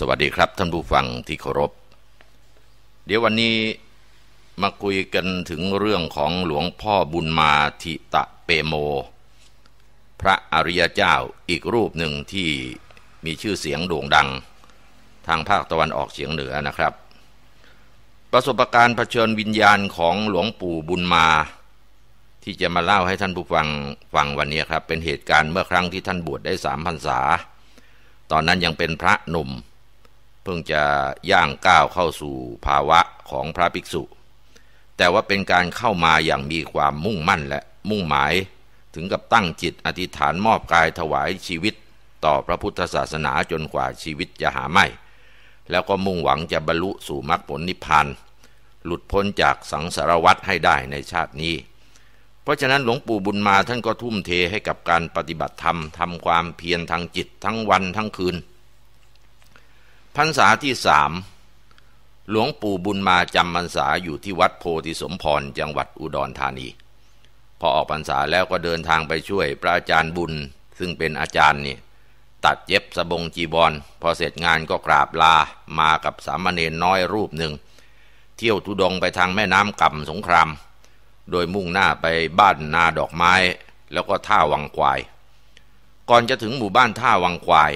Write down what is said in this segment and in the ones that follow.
สวัสดีครับท่านผู้ฟังที่เคารพ เดี๋ยววันนี้มาคุยกันถึงเรื่องของหลวงพ่อบุญมาทิตะเปโม พระอริยเจ้าอีกรูปหนึ่งที่มีชื่อเสียงโด่งดังทางภาคตะวันออกเฉียงเหนือนะครับ ประสบการณ์เผชิญวิญญาณของหลวงปู่บุญมา ที่จะมาเล่าให้ท่านผู้ฟังฟังวันนี้ครับ เป็นเหตุการณ์เมื่อครั้งที่ท่านบวชได้สามพรรษา ตอนนั้นยังเป็นพระหนุ่มเพิ่งจะย่างก้าวเข้าสู่ภาวะของพระภิกษุ แต่ว่าเป็นการเข้ามาอย่างมีความมุ่งมั่นและมุ่งหมาย ถึงกับตั้งจิตอธิษฐานมอบกายถวายชีวิตต่อพระพุทธศาสนาจนกว่าชีวิตจะหาไม่ แล้วก็มุ่งหวังจะบรรลุสู่มรรคผลนิพพาน หลุดพ้นจากสังสารวัฏให้ได้ในชาตินี้ เพราะฉะนั้นหลวงปู่บุญมาท่านก็ทุ่มเทให้กับการปฏิบัติธรรมทำความเพียรทางจิตทั้งวันทั้งคืนพรรษาที่สามหลวงปู่บุญมาจำพรรษาอยู่ที่วัดโพธิสมพร จังหวัดอุดรธานี พอออกพรรษาแล้วก็เดินทางไปช่วยพระอาจารย์บุญ ซึ่งเป็นอาจารย์นี่ตัดเย็บสบงจีบอลพอเสร็จงานก็กราบลามากับสามเณรน้อยรูปหนึ่ง เที่ยวทุดงไปทางแม่น้ำกำสงครามโดยมุ่งหน้าไปบ้านนาดอกไม้ แล้วก็ท่าวังควาย ก่อนจะถึงหมู่บ้านท่าวังควาย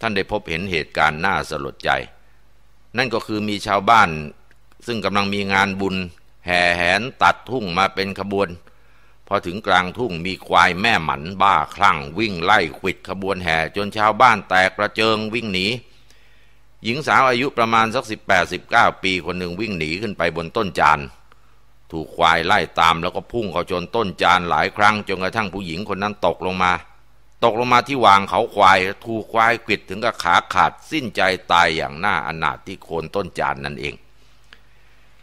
ท่านได้พบเห็นเหตุการณ์น่าสลดใจ นั่นก็คือมีชาวบ้าน ซึ่งกำลังมีงานบุญ แห่แหนตัดทุ่งมาเป็นขบวน พอถึงกลางทุ่งมีควายแม่หมันบ้าคลั่งวิ่งไล่ขิดขบวนแห่ จนชาวบ้านแตกกระเจิงวิ่งหนี หญิงสาวอายุประมาณสัก18-19 ปีคนหนึ่งวิ่งหนีขึ้นไปบนต้นจาน ถูกควายไล่ตามแล้วก็พุ่งเข้าจนต้นจานหลายครั้งจนกระทั่งผู้หญิงคนนั้นตกลงมาตกลงมาที่วางเขาควายถูกควายกิดถึงกับขาขาดสิ้นใจตายอย่างหน้าอนาถที่โคนต้นจานนั่นเอง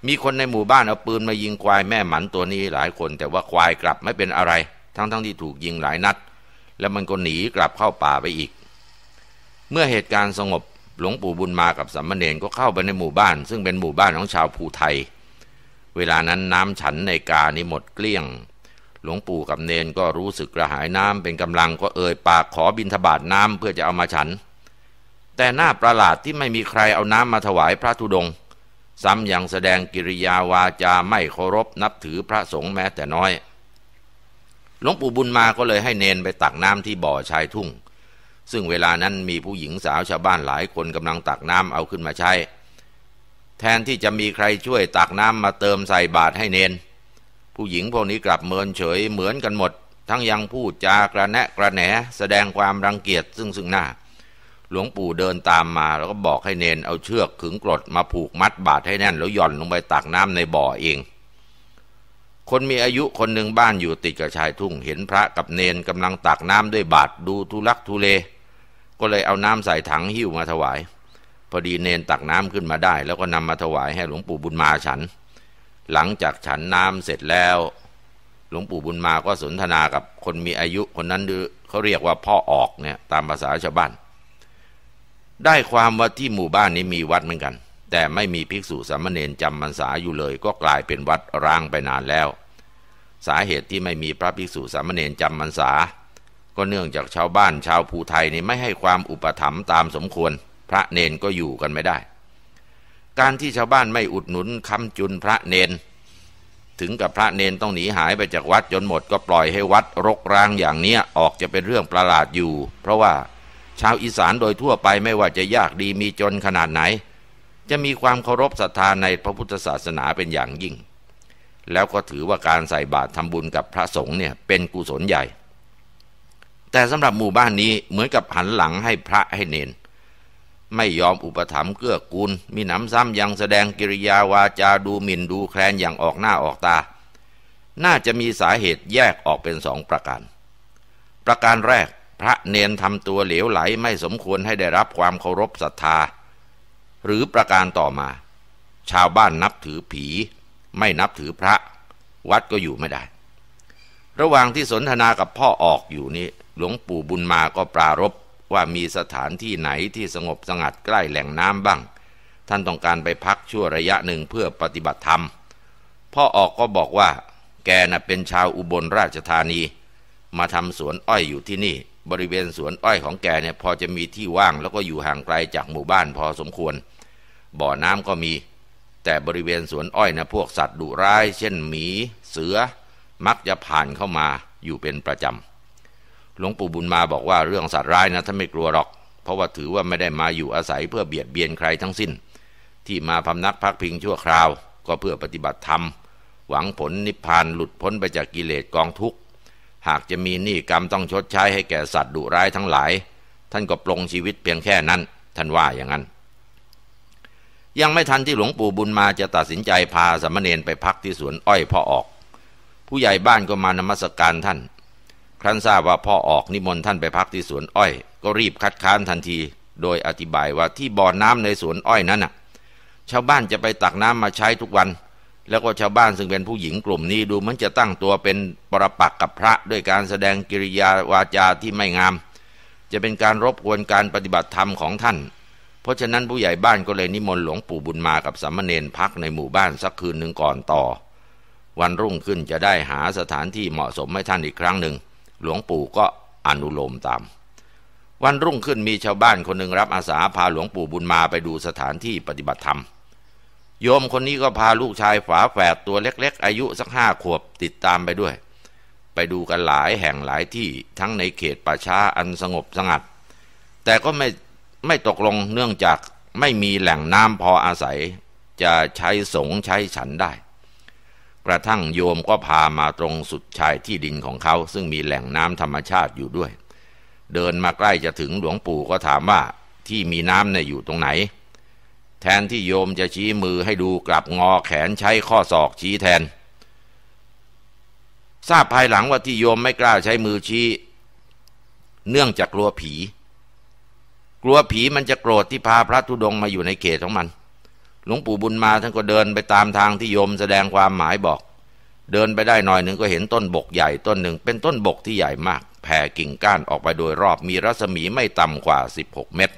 มีคนในหมู่บ้านเอาปืนมายิงควายแม่หมันตัวนี้หลายคนแต่ว่าควายกลับไม่เป็นอะไร ทั้งๆทที่ถูกยิงหลายนัดแล้วมันก็หนีกลับเข้าป่าไปอีก เมื่อเหตุการณ์สงบหลวงปู่บุญมากับสัมมาเนรก็เข้าไปในหมู่บ้าน ซึ่งเป็นหมู่บ้านของชาวภูไทย เวลานั้นน้ำฉันในกานี้หมดเกลี้ยงหลวงปู่กับเนนก็รู้สึกกระหายน้ำเป็นกำลังก็เอ่ยปากขอบินทบาทน้ำเพื่อจะเอามาฉัน แต่หน้าประหลาดที่ไม่มีใครเอาน้ำมาถวายพระธุดง ซ้ำยังแสดงกิริยาวาจาไม่เคารพนับถือพระสงฆ์แม้แต่น้อยหลวงปู่บุญมาก็เลยให้เนนไปตักน้ำที่บ่อชายทุ่ง ซึ่งเวลานั้นมีผู้หญิงสาวชาวบ้านหลายคนกำลังตักน้ำเอาขึ้นมาใช้แทนที่จะมีใครช่วยตักน้ำมาเติมใส่บาตรให้เนนผู้หญิงพวกนี้กลับเมินเฉยเหมือนกันหมด ทั้งยังพูดจากระแนะกระแหนแสดงความรังเกียจซึ่งซึ่งหน้า หลวงปู่เดินตามมาแล้วก็บอกให้เนนเอาเชือกขึงกรดมาผูกมัดบาดให้แน่น แล้วหย่อนลงไปตักน้ำในบ่อเอง คนมีอายุคนหนึ่งบ้านอยู่ติดกับชายทุ่งเห็นพระกับเนนกำลังตักน้ำด้วยบาดดูทุลักทุเล ก็เลยเอาน้ำใส่ถังหิ้วมาถวาย พอดีเนนตักน้ำขึ้นมาได้ แล้วก็นำมาถวายให้หลวงปู่บุญมาฉันหลังจากฉันน้ำเสร็จแล้ว หลวงปู่บุญมาก็สนทนากับคนมีอายุคนนั้นเขาเรียกว่าพ่อออกเนี่ยตามภาษาชาวบ้านได้ความว่าที่หมู่บ้านนี้มีวัดเหมือนกัน แต่ไม่มีภิกษุสามเณรจำมรรษาอยู่เลยก็กลายเป็นวัดร้างไปนานแล้ว สาเหตุที่ไม่มีพระภิกษุสามเณรจำมรรษา ก็เนื่องจากชาวบ้านชาวภูไทยนี่ไม่ให้ความอุปถัมภ์ตามสมควร พระเนนก็อยู่กันไม่ได้การที่ชาวบ้านไม่อุดหนุนคำจุนพระเนน ถึงกับพระเนนต้องหนีหายไปจากวัดจนหมดก็ปล่อยให้วัดรกร้างอย่างเนี้ยออกจะเป็นเรื่องประหลาดอยู่ เพราะว่าชาวอีสานโดยทั่วไปไม่ว่าจะยากดีมีจนขนาดไหน จะมีความเคารพศรัทธาในพระพุทธศาสนาเป็นอย่างยิ่ง แล้วก็ถือว่าการใส่บาตรทำบุญกับพระสงฆ์เนี่ยเป็นกุศลใหญ่ แต่สำหรับหมู่บ้านนี้เหมือนกับหันหลังให้พระให้เนนไม่ยอมอุปถัมภ์เกื้อกูล มีหนำซ้ำยังแสดงกิริยาวาจาดูหมิ่นดูแคลนอย่างออกหน้าออกตา น่าจะมีสาเหตุแยกออกเป็นสองประการ ประการแรกพระเนนทำตัวเหลวไหลไม่สมควรให้ได้รับความเคารพศรัทธา หรือประการต่อมา ชาวบ้านนับถือผี ไม่นับถือพระ วัดก็อยู่ไม่ได้ ระหว่างที่สนทนากับพ่อออกอยู่นี้ หลวงปู่บุญมาก็ปรารบว่ามีสถานที่ไหนที่สงบสงัดใกล้แหล่งน้ำบ้าง ท่านต้องการไปพักชั่วระยะหนึ่งเพื่อปฏิบัติธรรม พ่อออกก็บอกว่า แกน่ะเป็นชาวอุบลราชธานี มาทำสวนอ้อยอยู่ที่นี่ บริเวณสวนอ้อยของแกเนี่ย พอจะมีที่ว่างแล้วก็อยู่ห่างไกลจากหมู่บ้านพอสมควร บ่อน้ำก็มี แต่บริเวณสวนอ้อยนะพวกสัตว์ดุร้ายเช่นหมี เสือมักจะผ่านเข้ามาอยู่เป็นประจำหลวงปู่บุญมาบอกว่าเรื่องสัตว์ร้ายนะท่านไม่กลัวหรอก เพราะว่าถือว่าไม่ได้มาอยู่อาศัยเพื่อเบียดเบียนใครทั้งสิ้น ที่มาพำนักพักพิงชั่วคราว ก็เพื่อปฏิบัติธรรม หวังผลนิพพานหลุดพ้นไปจากกิเลสกองทุกข์ หากจะมีหนี้กรรมต้องชดใช้ให้แก่สัตว์ดุร้ายทั้งหลาย ท่านก็ปลงชีวิตเพียงแค่นั้น ท่านว่าอย่างนั้นยังไม่ทันที่หลวงปู่บุญมาจะตัดสินใจพาสมณเณรไปพักที่สวนอ้อยพ่อออก ผู้ใหญ่บ้านก็มานมัสการท่านครั้นทราบว่าพ่อออกนิมนต์ท่านไปพักที่สวนอ้อย ก็รีบคัดค้านทันที โดยอธิบายว่าที่บ่อน้ำในสวนอ้อยนั้นน่ะ ชาวบ้านจะไปตักน้ำมาใช้ทุกวัน แล้วก็ชาวบ้านซึ่งเป็นผู้หญิงกลุ่มนี้ดูเหมือนจะตั้งตัวเป็นปรปักกับพระด้วยการแสดงกิริยาวาจาที่ไม่งาม จะเป็นการรบกวนการปฏิบัติธรรมของท่าน เพราะฉะนั้นผู้ใหญ่บ้านก็เลยนิมนต์หลวงปู่บุญมากับสามเณรพักในหมู่บ้านสักคืนหนึ่งก่อนต่อ วันรุ่งขึ้นจะได้หาสถานที่เหมาะสมให้ท่านอีกครั้งหนึ่งหลวงปู่ก็อนุโลมตาม วันรุ่งขึ้นมีชาวบ้านคนหนึ่งรับอาสาพาหลวงปู่บุญมาไปดูสถานที่ปฏิบัติธรรม โยมคนนี้ก็พาลูกชายฝาแฝดตัวเล็กๆอายุสักห้าขวบติดตามไปด้วย ไปดูกันหลายแห่งหลายที่ทั้งในเขตป่าช้าอันสงบสงัด แต่ก็ไม่ไม่ตกลงเนื่องจากไม่มีแหล่งน้ำพออาศัยจะใช้สงใช้ฉันได้กระทั่งโยมก็พามาตรงสุดชายที่ดินของเขาซึ่งมีแหล่งน้ำธรรมชาติอยู่ด้วย เดินมาใกล้จะถึงหลวงปู่ก็ถามว่าที่มีน้ำเนี่ยอยู่ตรงไหน แทนที่โยมจะชี้มือให้ดูกลับงอแขนใช้ข้อศอกชี้แทน ทราบภายหลังว่าที่โยมไม่กล้าใช้มือชี้ เนื่องจากกลัวผี กลัวผีมันจะโกรธที่พาพระธุดงมาอยู่ในเขตของมันหลวงปู่บุญมาท่านก็เดินไปตามทางที่โยมแสดงความหมายบอก เดินไปได้หน่อยหนึ่งก็เห็นต้นบกใหญ่ต้นหนึ่งเป็นต้นบกที่ใหญ่มาก แผ่กิ่งก้านออกไปโดยรอบมีรัศมีไม่ต่ำกว่า 16 เมตร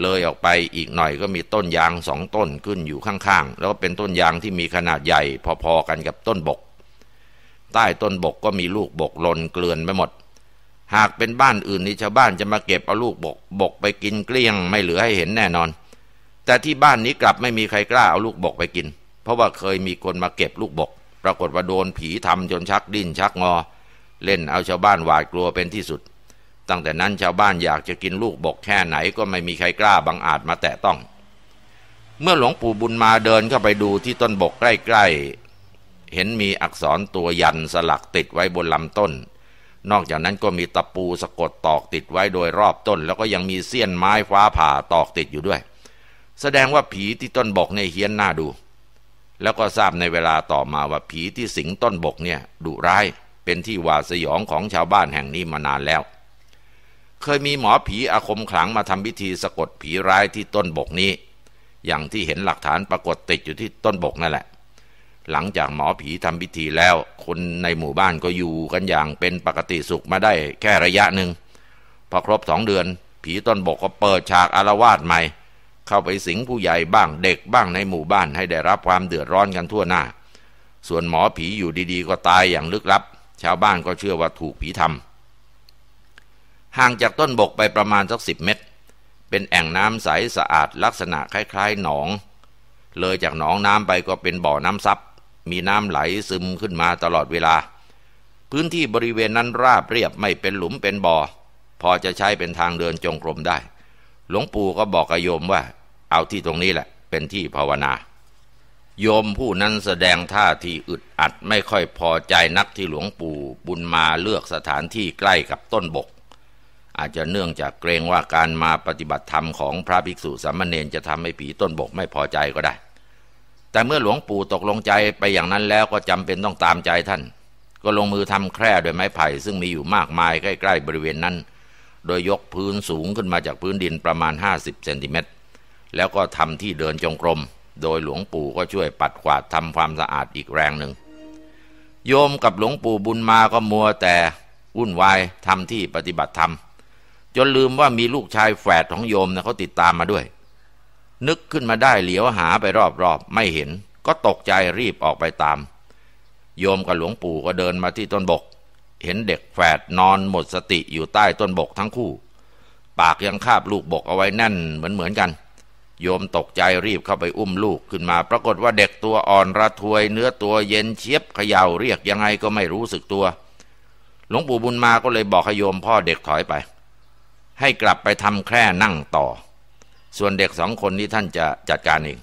เลยออกไปอีกหน่อยก็มีต้นยางสองต้นขึ้นอยู่ข้างๆ แล้วก็เป็นต้นยางที่มีขนาดใหญ่พอๆกันกับต้นบก ใต้ต้นบกก็มีลูกบกหล่นเกลื่อนไปหมด หากเป็นบ้านอื่นนี่ชาวบ้านจะมาเก็บเอาลูกบกบกไปกินเกลี้ยง ไม่เหลือให้เห็นแน่นอนแต่ที่บ้านนี้กลับไม่มีใครกล้าเอาลูกบกไปกิน เพราะว่าเคยมีคนมาเก็บลูกบก ปรากฏว่าโดนผีทำจนชักดิ้นชักงอ เล่นเอาชาวบ้านหวาดกลัวเป็นที่สุด ตั้งแต่นั้นชาวบ้านอยากจะกินลูกบกแค่ไหนก็ไม่มีใครกล้าบังอาจมาแตะต้อง เมื่อหลวงปู่บุญมาเดินเข้าไปดูที่ต้นบกใกล้ๆ เห็นมีอักษรตัวยันสลักติดไว้บนลำต้น นอกจากนั้นก็มีตะปูสะกดตอกติดไว้โดยรอบต้น แล้วก็ยังมีเสี้ยนไม้ฟ้าผ่าตอกติดอยู่ด้วยแสดงว่าผีที่ต้นบกเนี่ยเฮี้ยนหน้าดู แล้วก็ทราบในเวลาต่อมาว่าผีที่สิงต้นบกเนี่ยดุร้าย เป็นที่หวาดสยองของชาวบ้านแห่งนี้มานานแล้ว เคยมีหมอผีอาคมขลังมาทำพิธีสะกดผีร้ายที่ต้นบกนี้ อย่างที่เห็นหลักฐานปรากฏติดอยู่ที่ต้นบกนั่นแหละ หลังจากหมอผีทำพิธีแล้ว คนในหมู่บ้านก็อยู่กันอย่างเป็นปกติสุขมาได้แค่ระยะหนึ่ง พอครบสองเดือน ผีต้นบกก็เปิดฉากอารวาสใหม่เข้าไปสิงผู้ใหญ่บ้างเด็กบ้างในหมู่บ้านให้ได้รับความเดือดร้อนกันทั่วหน้า ส่วนหมอผีอยู่ดีๆก็ตายอย่างลึกลับ ชาวบ้านก็เชื่อว่าถูกผีทำห่างจากต้นบกไปประมาณสักสิบเมตร เป็นแอ่งน้ำใสสะอาดลักษณะคล้ายๆหนอง เลยจากหนองน้ำไปก็เป็นบ่อน้ำซับ มีน้ำไหลซึมขึ้นมาตลอดเวลา พื้นที่บริเวณนั้นราบเรียบไม่เป็นหลุมเป็นบ่อ พอจะใช้เป็นทางเดินจงกรมได้ หลวงปู่ก็บอกกโยมว่าเอาที่ตรงนี้แหละเป็นที่ภาวนา โยมผู้นั้นแสดงท่าทีอึดอัดไม่ค่อยพอใจนักที่หลวงปู่บุญมาเลือกสถานที่ใกล้กับต้นบก อาจจะเนื่องจากเกรงว่าการมาปฏิบัติธรรมของพระภิกษุสามเณรจะทำให้ผีต้นบกไม่พอใจก็ได้ แต่เมื่อหลวงปู่ตกลงใจไปอย่างนั้นแล้วก็จำเป็นต้องตามใจท่าน ก็ลงมือทำแคร่ด้วยไม้ไผ่ซึ่งมีอยู่มากมายใกล้ ๆ บริเวณนั้น โดยยกพื้นสูงขึ้นมาจากพื้นดินประมาณ50เซนติเมตรแล้วก็ทำที่เดินจงกรม โดยหลวงปู่ก็ช่วยปัดกวาดทำความสะอาดอีกแรงหนึ่ง โยมกับหลวงปู่บุญมาก็มัวแต่วุ่นวายทำที่ปฏิบัติธรรม จนลืมว่ามีลูกชายแฝดของโยมนะเขาติดตามมาด้วย นึกขึ้นมาได้เหลียวหาไปรอบๆไม่เห็นก็ตกใจรีบออกไปตาม โยมกับหลวงปู่ก็เดินมาที่ต้นบก เห็นเด็กแฝดนอนหมดสติอยู่ใต้ต้นบกทั้งคู่ ปากยังคาบลูกบกเอาไว้แน่นเหมือนเหมือนกันโยมตกใจรีบเข้าไปอุ้มลูกขึ้นมาปรากฏว่าเด็กตัวอ่อนระทวย เนื้อตัวเย็นเชียบเขย่าเรียกยังไงก็ไม่รู้สึกตัว หลวงปู่บุญมาก็เลยบอกให้โยมพ่อเด็กถอยไป ให้กลับไปทำแคร่นั่งต่อ ส่วนเด็กสองคนนี้ท่านจะจัดการเอง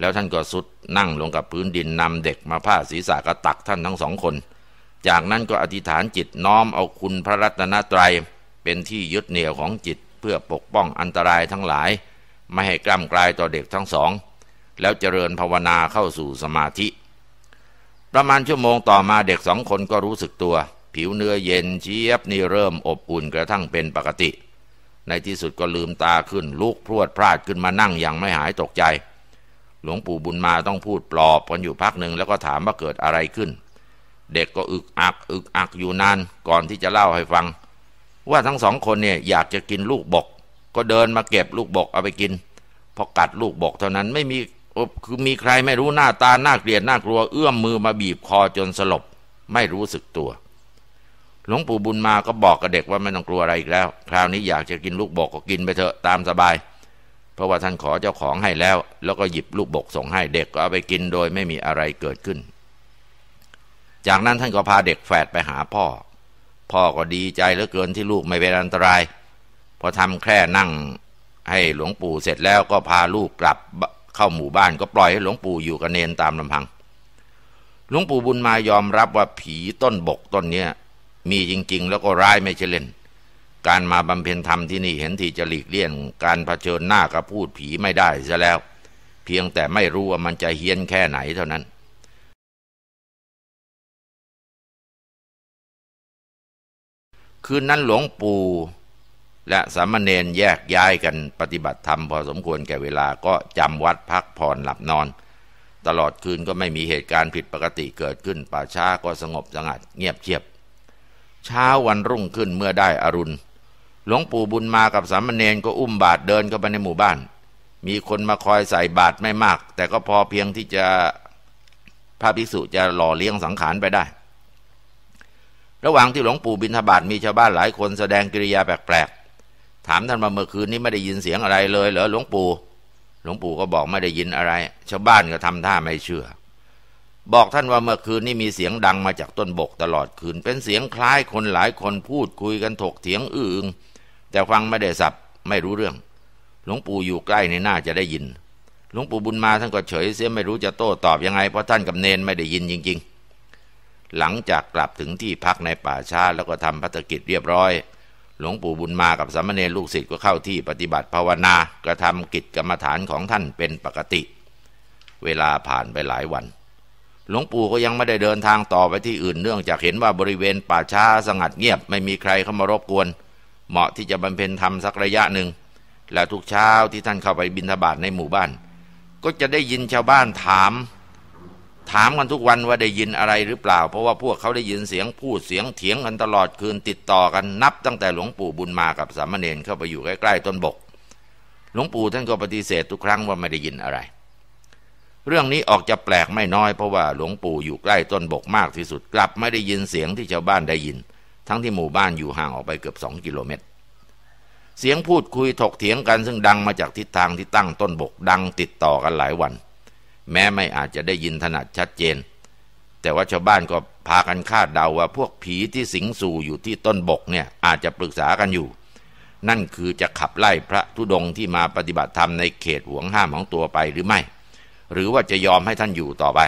แล้วท่านก็สุดนั่งลงกับพื้นดินนำเด็กมาผ้าศีรษะกระตักท่านทั้งสองคน จากนั้นก็อธิษฐานจิตน้อมเอาคุณพระรัตนตรัย เป็นที่ยึดเหนี่ยวของจิตเพื่อปกป้องอันตรายทั้งหลายไม่ให้กล้มกลายต่อเด็กทั้งสอง แล้วเจริญภาวนาเข้าสู่สมาธิ ประมาณชั่วโมงต่อมาเด็กสองคนก็รู้สึกตัว ผิวเนื้อเย็นเชียบนี่เริ่มอบอุ่นกระทั่งเป็นปกติ ในที่สุดก็ลืมตาขึ้นลุกพรวดพลาดขึ้นมานั่งอย่างไม่หายตกใจ หลวงปู่บุญมาต้องพูดปลอบกันอยู่พักหนึ่งแล้วก็ถามว่าเกิดอะไรขึ้น เด็กก็อึกอัก อึกอักอยู่นานก่อนที่จะเล่าให้ฟัง ว่าทั้งสองคนเนี่ยอยากจะกินลูกบกก็เดินมาเก็บลูกบอกเอาไปกิน พอกัดลูกบอกเท่านั้นไม่มีคือมีใครไม่รู้หน้าตาหน้าเกลียดหน้ากลัว เอื้อมมือมาบีบคอจนสลบไม่รู้สึกตัว หลวงปู่บุญมาก็บอกกับเด็กว่าไม่ต้องกลัวอะไรอีกแล้ว คราวนี้อยากจะกินลูกบอกก็กินไปเถอะตามสบาย เพราะว่าท่านขอเจ้าของให้แล้ว แล้วก็หยิบลูกบอกส่งให้เด็กก็เอาไปกินโดยไม่มีอะไรเกิดขึ้น จากนั้นท่านก็พาเด็กแฝดไปหาพ่อ พ่อก็ดีใจเหลือเกินที่ลูกไม่เป็นอันตรายพอทำแค่นั่งให้หลวงปู่เสร็จแล้วก็พาลูก กลับเข้าหมู่บ้านก็ปล่อยให้หลวงปู่อยู่กับเนนตามลำพัง หลวงปู่บุญมายอมรับว่าผีต้นบกต้นเนี้ย มีจริงๆ แล้วก็ร้ายไม่ใช่เล่น การมาบำเพ็ญธรรมที่นี่เห็นทีจะหลีกเลี่ยง การเผชิญหน้ากับพูดผีไม่ได้ซะแล้ว เพียงแต่ไม่รู้ว่ามันจะเฮี้ยนแค่ไหนเท่านั้น คืนนั้นหลวงปู่และสามเณรแยกย้ายกันปฏิบัติธรรมพอสมควรแก่เวลาก็จำวัดพักผ่อนหลับนอน ตลอดคืนก็ไม่มีเหตุการณ์ผิดปกติเกิดขึ้นป่าช้าก็สงบสงัดเงียบเชียบเช้าวันรุ่งขึ้นเมื่อได้อรุณ หลวงปู่บุญมากับสามเณรก็อุ้มบาตรเดินเข้าไปในหมู่บ้าน มีคนมาคอยใส่บาตรไม่มากแต่ก็พอเพียงที่จะพระภิกษุจะหล่อเลี้ยงสังขารไปได้ ระหว่างที่หลวงปู่บิณฑบาตมีชาวบ้านหลายคนแสดงกิริยาแปลกถามท่านมาเมื่อคืนนี้ไม่ได้ยินเสียงอะไรเลยเหรอหลวงปู่ หลวงปู่ก็บอกไม่ได้ยินอะไรชาวบ้านก็ทำท่าไม่เชื่อ บอกท่านว่าเมื่อคืนนี้มีเสียงดังมาจากต้นบกตลอดคืนเป็นเสียงคล้ายคนหลายคนพูดคุยกันถกเถียงอื้นงแต่ฟังไม่ได้สับไม่รู้เรื่อง หลวงปู่อยู่ใกล้ในหน้าจะได้ยินหลวงปู่บุญมาท่านก็เฉยเสียไม่รู้จะโต้ตอบยังไงเพราะท่านกับเนนไม่ได้ยินจริง ๆ หลังจากกลับถึงที่พักในป่าช้าแล้วก็ทำพัฒกิจเรียบร้อยหลวงปู่บุญมากับสามเณรลูกศิษย์ก็เข้าที่ปฏิบัติภาวนากระทำกิจกรรมฐานของท่านเป็นปกติ เวลาผ่านไปหลายวัน หลวงปู่ก็ยังไม่ได้เดินทางต่อไปที่อื่น เนื่องจากเห็นว่าบริเวณป่าช้าสงัดเงียบไม่มีใครเข้ามารบกวน เหมาะที่จะบำเพ็ญธรรมสักระยะหนึ่ง และทุกเช้าที่ท่านเข้าไปบิณฑบาตในหมู่บ้าน ก็จะได้ยินชาวบ้านถามถามกันทุกวันว่าได้ยินอะไรหรือเปล่า เพราะว่าพวกเขาได้ยินเสียงพูดเสียงเถียงกันตลอดคืนติดต่อกันนับตั้งแต่หลวงปู่บุญมากับสามเณรเข้าไปอยู่ใกล้ ๆ ต้นบก หลวงปู่ท่านก็ปฏิเสธทุกครั้งว่าไม่ได้ยินอะไร เรื่องนี้ออกจะแปลกไม่น้อยเพราะว่าหลวงปู่อยู่ใกล้ต้นบกมากที่สุดกลับไม่ได้ยินเสียงที่ชาวบ้านได้ยิน ทั้งที่หมู่บ้านอยู่ห่างออกไปเกือบสองกิโลเมตร เสียงพูดคุยถกเถียงกันซึ่งดังมาจากทิศทางที่ตั้งต้นบกดังติดต่อกันหลายวันแม้ไม่อาจจะได้ยินถนัดชัดเจน แต่ว่าชาวบ้านก็พากันคาดเดาว่าพวกผีที่สิงสู่อยู่ที่ต้นบกเนี่ย อาจจะปรึกษากันอยู่ นั่นคือจะขับไล่พระธุดงที่มาปฏิบัติธรรมในเขตห่วงห้ามของตัวไปหรือไม่ หรือว่าจะยอมให้ท่านอยู่ต่อไป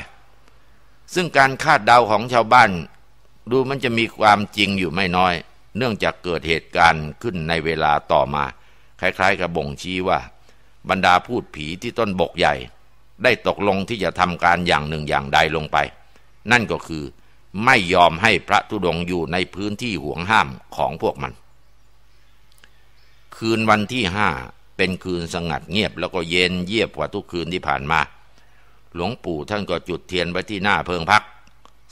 ซึ่งการคาดเดาของชาวบ้าน ดูมันจะมีความจริงอยู่ไม่น้อย เนื่องจากเกิดเหตุการณ์ขึ้นในเวลาต่อมา คล้ายๆกับบ่งชี้ว่า บรรดาพูดผีที่ต้นบกใหญ่ได้ตกลงที่จะทำการอย่างหนึ่งอย่างใดลงไป นั่นก็คือไม่ยอมให้พระธุดงอยู่ในพื้นที่ห่วงห้ามของพวกมัน คืนวันที่ห้าเป็นคืนสงัดเงียบแล้วก็เย็นเยียบกว่าทุกคืนที่ผ่านมา หลวงปู่ท่านก็จุดเทียนไว้ที่หน้าเพิงพัก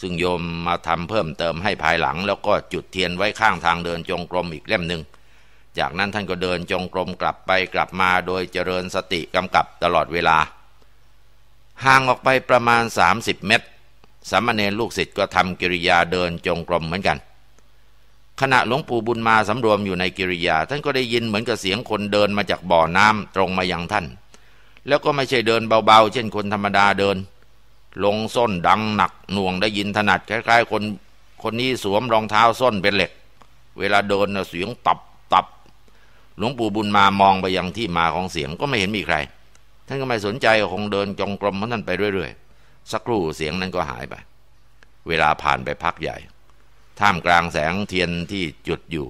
ซึ่งโยมมาทำเพิ่มเติมให้ภายหลังแล้วก็จุดเทียนไว้ข้างทางเดินจงกรมอีกเล่มหนึ่ง จากนั้นท่านก็เดินจงกรมกลับไปกลับมาโดยเจริญสติกำกับตลอดเวลาห่างออกไปประมาณ 30 เมตร สามเณรลูกศิษย์ก็ทำกิริยาเดินจงกรมเหมือนกัน ขณะหลวงปู่บุญมาสำรวมอยู่ในกิริยา ท่านก็ได้ยินเหมือนกับเสียงคนเดินมาจากบ่อน้ำตรงมายังท่าน แล้วก็ไม่ใช่เดินเบาๆ เช่นคนธรรมดาเดิน ลงส้นดังหนัก หน่วงได้ยินถนัด คล้ายๆคนคนนี้สวมรองเท้าส้นเป็นเหล็ก เวลาเดินเสียงตับตับ หลวงปู่บุญมามองไปยังที่มาของเสียงก็ไม่เห็นมีใครท่านก็ไม่สนใจคงเดินจงกรมของท่านไปเรื่อยๆ สักครู่เสียงนั้นก็หายไปเวลาผ่านไปพักใหญ่ท่ามกลางแสงเทียนที่จุดอยู่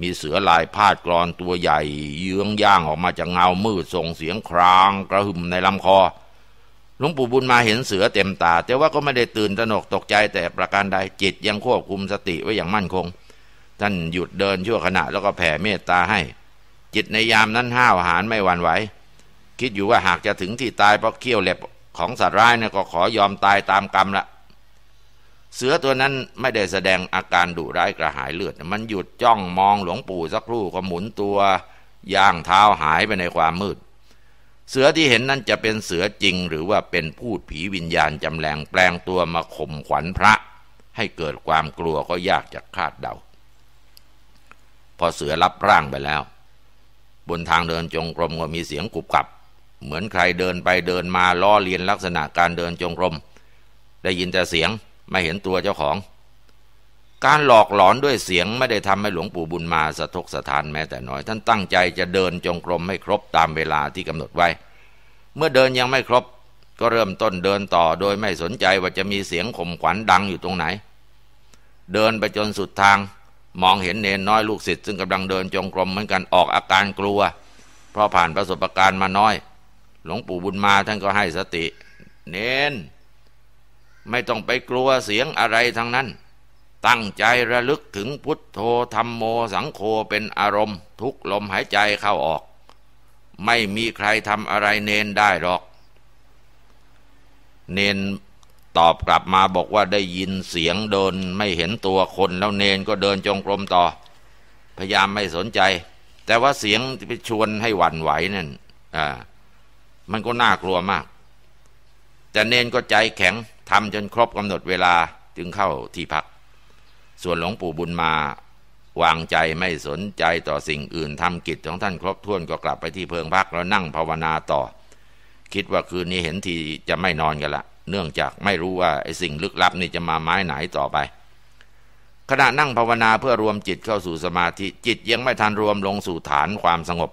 มีเสือลายพาดกรอนตัวใหญ่เยื้องย่างออกมาจากเงามืดส่งเสียงครางกระหึ่มในลำคอหลวงปู่บุญมาเห็นเสือเต็มตาแต่ว่าก็ไม่ได้ตื่นตระหนกตกใจแต่ประการใดจิตยังควบคุมสติไว้อย่างมั่นคง ท่านหยุดเดินชั่วขณะแล้วก็แผ่เมตตาให้ จิตในยามนั้นห้าวหาญไม่หวั่นไหวคิดอยู่ว่าหากจะถึงที่ตายเพราะเขี้ยวเล็บของสัตว์ร้ายเนี่ยก็ขอยอมตายตามกรรมละ เสือตัวนั้นไม่ได้แสดงอาการดุร้ายกระหายเลือด มันหยุดจ้องมองหลวงปู่สักครู่ก็หมุนตัวย่างเท้าหายไปในความมืด เสือที่เห็นนั่นจะเป็นเสือจริง หรือว่าเป็นพูดผีวิญญาณจำแรงแปลงตัวมาข่มขวัญพระ ให้เกิดความกลัวก็ยากจะคาดเดา พอเสือรับร่างไปแล้ว บนทางเดินจงกรมก็มีเสียงกุบกับเหมือนใครเดินไปเดินมาล้อเลียนลักษณะการเดินจงกรม ได้ยินแต่เสียงไม่เห็นตัวเจ้าของ การหลอกหลอนด้วยเสียงไม่ได้ทำให้หลวงปู่บุญมาสะทกสะทานแม้แต่น้อย ท่านตั้งใจจะเดินจงกรมให้ครบตามเวลาที่กำหนดไว้ เมื่อเดินยังไม่ครบก็เริ่มต้นเดินต่อโดยไม่สนใจว่าจะมีเสียงข่มขวัญดังอยู่ตรงไหน เดินไปจนสุดทางมองเห็นเนนน้อยลูกศิษย์ซึ่งกำลังเดินจงกรมเหมือนกันออกอาการกลัว เพราะผ่านประสบการณ์มาน้อยหลวงปู่บุญมา ท่านก็ให้สติ เน้นไม่ต้องไปกลัวเสียงอะไรทั้งนั้น ตั้งใจระลึกถึงพุทโธธรรมโมสังโฆเป็นอารมณ์ ทุกลมหายใจเข้าออก ไม่มีใครทำอะไรเนนได้หรอก เนนตอบกลับมาบอกว่าได้ยินเสียงเดินไม่เห็นตัวคนแล้วเนนก็เดินจงกรมต่อ พยายามไม่สนใจ แต่ว่าเสียงที่ไปชวนให้หวั่นไหวนั่นอ่ามันก็น่ากลัวมากแต่เนนก็ใจแข็งทำจนครบกำหนดเวลาจึงเข้าที่พัก ส่วนหลวงปู่บุญมา วางใจไม่สนใจต่อสิ่งอื่นทำกิจของท่านครบถ้วนก็กลับไปที่เพิงพักแล้วนั่งภาวนาต่อ คิดว่าคืนนี้เห็นทีจะไม่นอนกันละ เนื่องจากไม่รู้ว่าไอ้สิ่งลึกลับนี่จะมาไม้ไหนต่อไป ขณะนั่งภาวนาเพื่อรวมจิตเข้าสู่สมาธิจิตยังไม่ทันรวมลงสู่ฐานความสงบ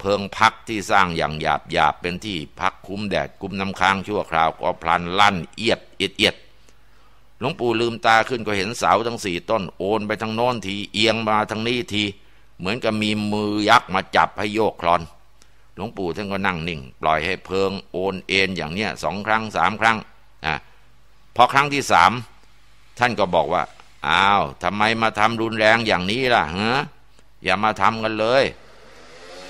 เพิงพักที่สร้างอย่างหยาบหยาบเป็นที่พักคุ้มแดดคุ้มน้ำค้างชั่วคราวก็พลันลั่นเอียดเอียดเอียด หลวงปู่ลืมตาขึ้นก็เห็นเสาทั้งสี่ต้นโอนไปทางโน้นทีเอียงมาทางนี้ที เหมือนกับมีมือยักษ์มาจับให้โยกคลอนหลวงปู่ท่านก็นั่งนิ่ง ปล่อยให้เพิงโอนเอ็นอย่างเนี้ยสองครั้งสามครั้งอ่ะพอครั้งที่สามท่านก็บอกว่าอ้าวทำไมมาทำรุนแรงอย่างนี้ล่ะฮะอย่ามาทำกันเลย